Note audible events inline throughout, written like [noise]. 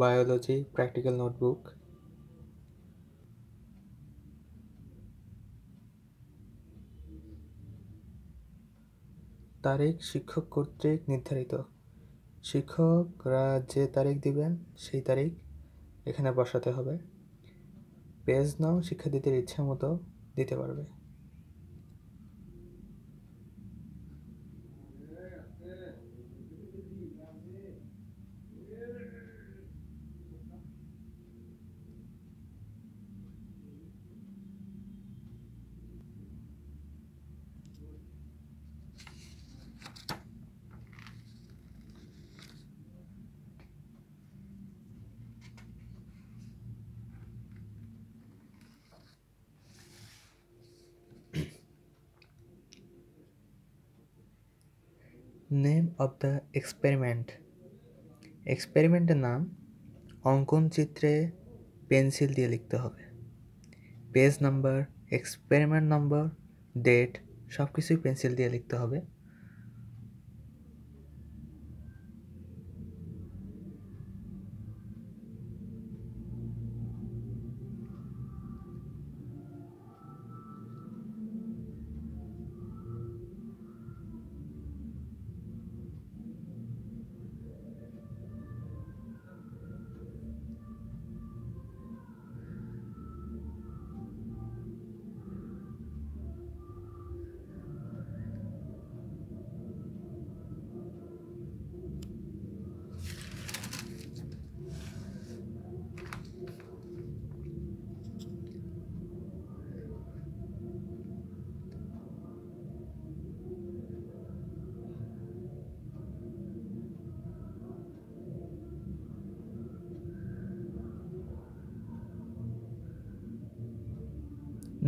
biology practical notebook তারিখ শিক্ষক কর্তৃক নির্ধারিত শিক্ষকরা যে তারিখ দিবেন সেই তারিখ এখানে বসাতে হবে পেজ নাও শিক্ষার্থীদের ইচ্ছা মতো দিতে পারবে নেম অব দ্য এক্সপেরিমেন্ট এক্সপেরিমেন্টের নাম অঙ্কন চিত্রে পেন্সিল দিয়ে লিখতে হবে page number experiment number date সব কিছুই পেন্সিল দিয়ে লিখতে হবে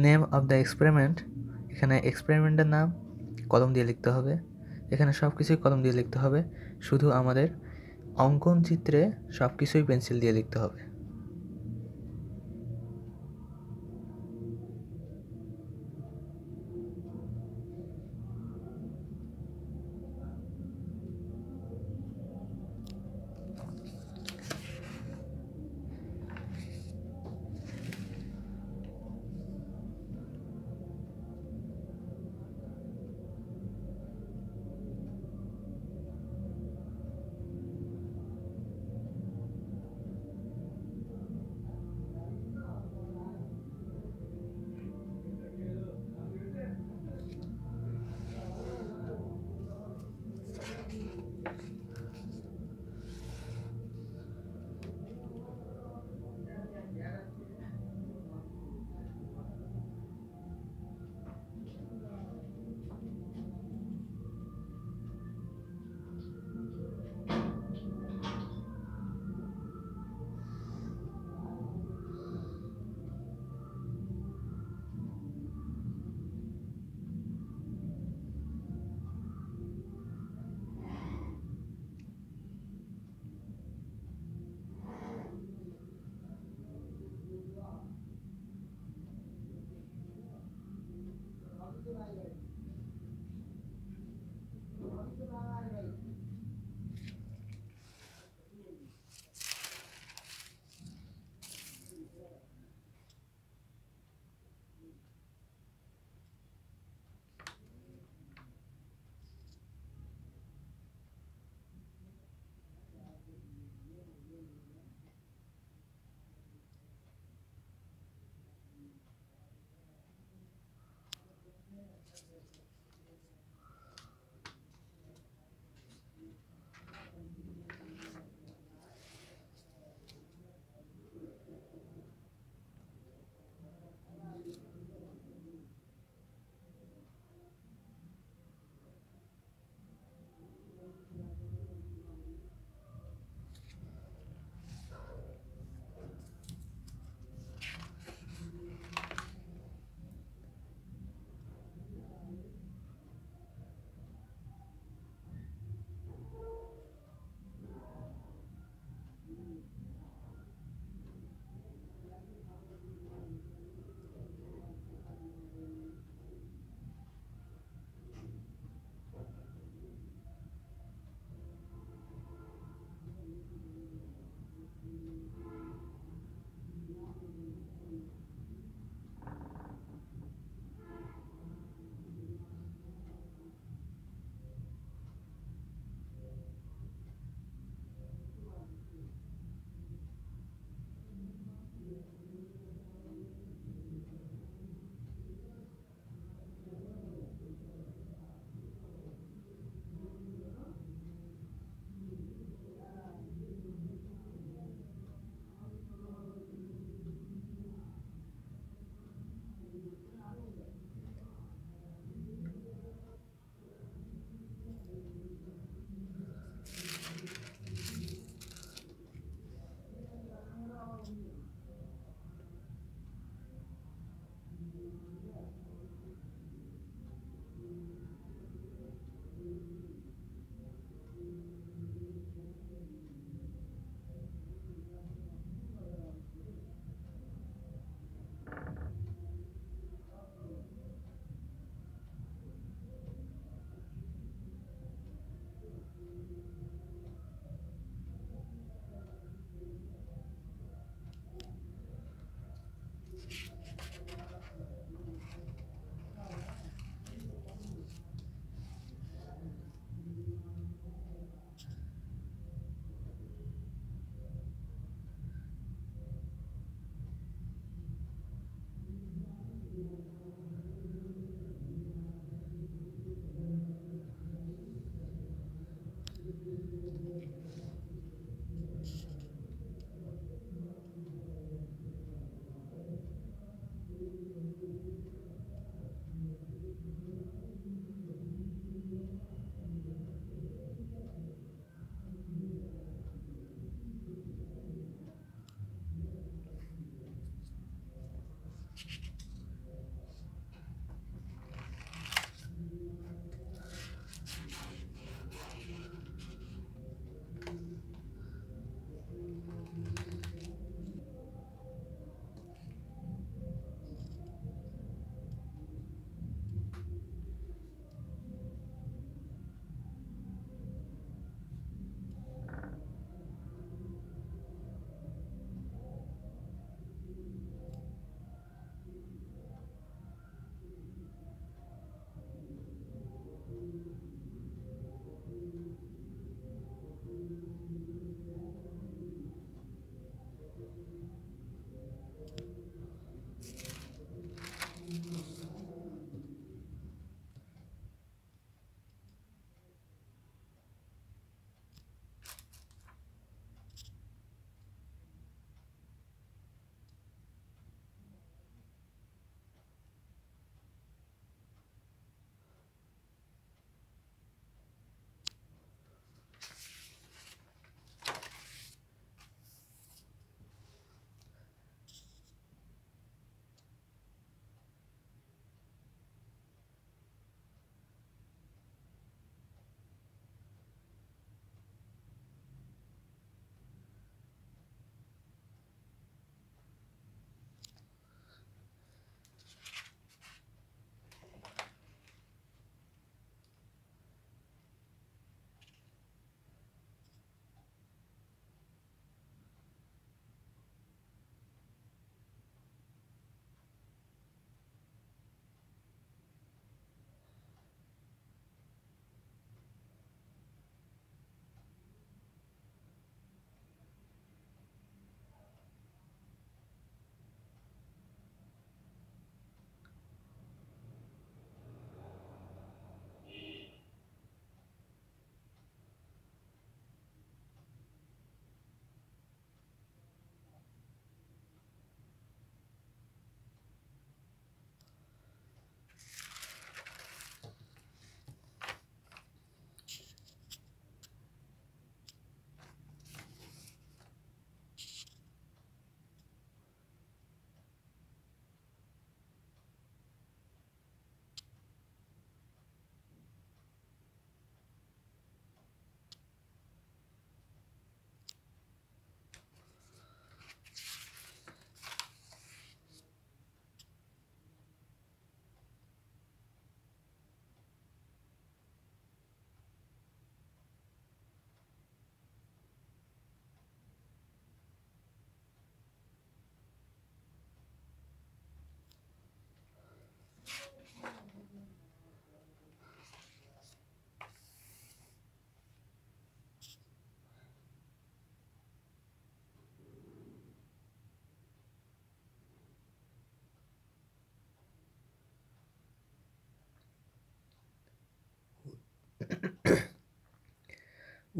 নেম অফ দ্য এক্সপেরিমেন্ট এখানে এক্সপেরিমেন্টের নাম কলম দিয়ে লিখতে হবে এখানে সব কিছুই কলম দিয়ে লিখতে হবে শুধু আমাদের অঙ্কন চিত্রে সব কিছুই পেন্সিল দিয়ে লিখতে হবে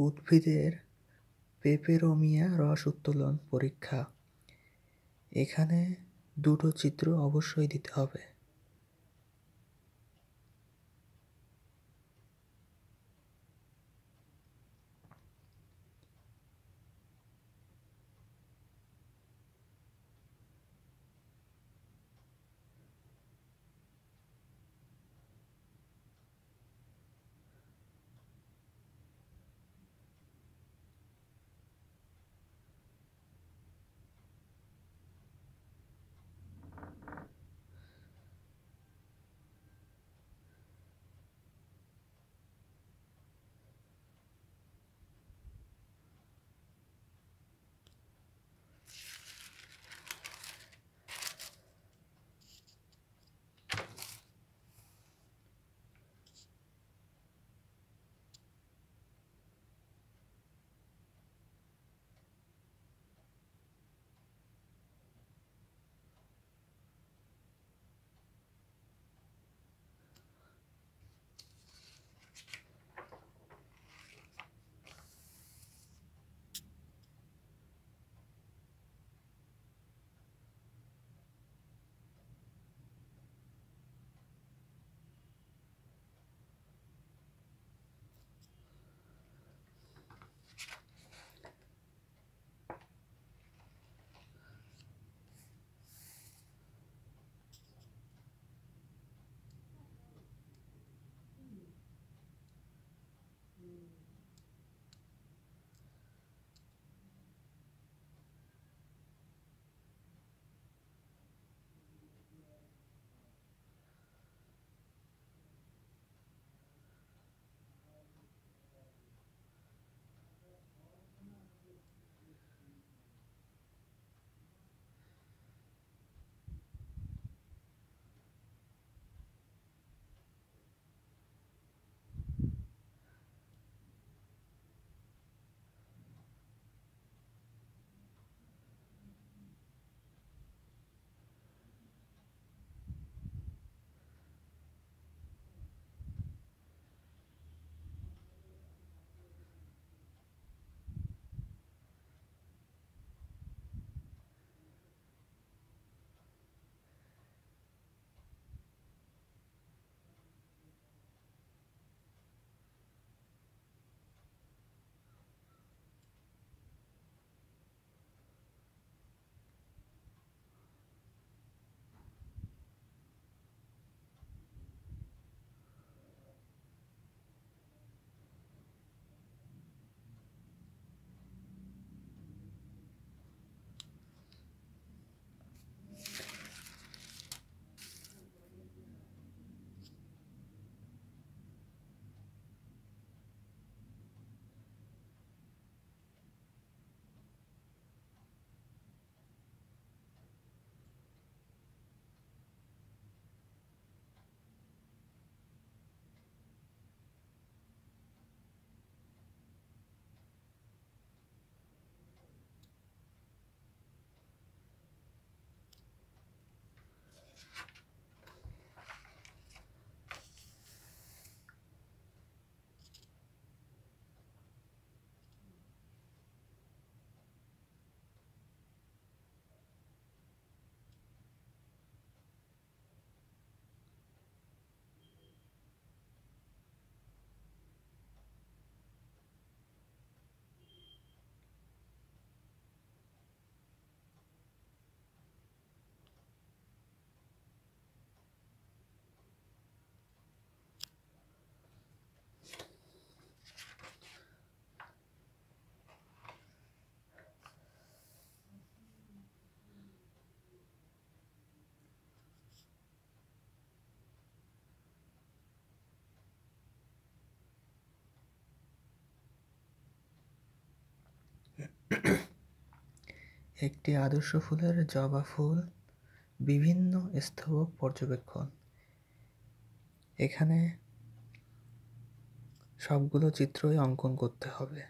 উদ্ভিদের পেপেরোমিয়া রস উত্তোলন পরীক্ষা এখানে দুটো চিত্র অবশ্যই দিতে হবে [clears throat] একটি আদর্শ ফুলের জবা ফুল বিভিন্ন স্তবক পর্যবেক্ষণ এখানে সবগুলো চিত্রই অঙ্কন করতে হবে